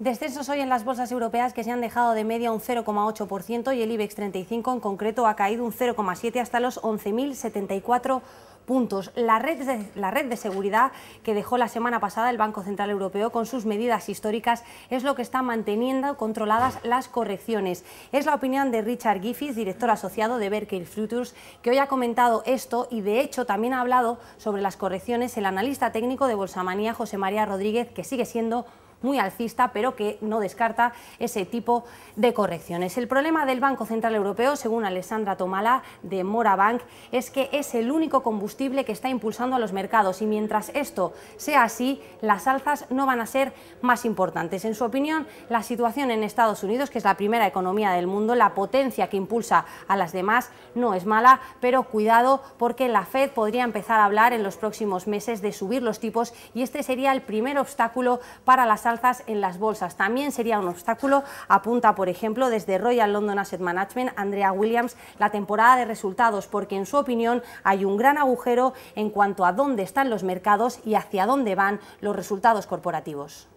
Descensos hoy en las bolsas europeas que se han dejado de media un 0,8% y el IBEX 35 en concreto ha caído un 0,7 hasta los 11.074 puntos. La red, de, la red de seguridad que dejó la semana pasada el Banco Central Europeo con sus medidas históricas es lo que está manteniendo controladas las correcciones. Es la opinión de Richard Giffis, director asociado de Berkeley Futures, que hoy ha comentado esto y de hecho también ha hablado sobre las correcciones el analista técnico de Bolsamanía José María Rodríguez, que sigue siendo muy alcista, pero que no descarta ese tipo de correcciones. El problema del Banco Central Europeo, según Alessandra Tomala de Morabank, es que es el único combustible que está impulsando a los mercados y mientras esto sea así, las alzas no van a ser más importantes. En su opinión, la situación en Estados Unidos, que es la primera economía del mundo, la potencia que impulsa a las demás no es mala, pero cuidado porque la Fed podría empezar a hablar en los próximos meses de subir los tipos y este sería el primer obstáculo para las alzas alzas en las bolsas. También sería un obstáculo, apunta por ejemplo desde Royal London Asset Management, Andrea Williams, la temporada de resultados, porque en su opinión hay un gran agujero en cuanto a dónde están los mercados y hacia dónde van los resultados corporativos.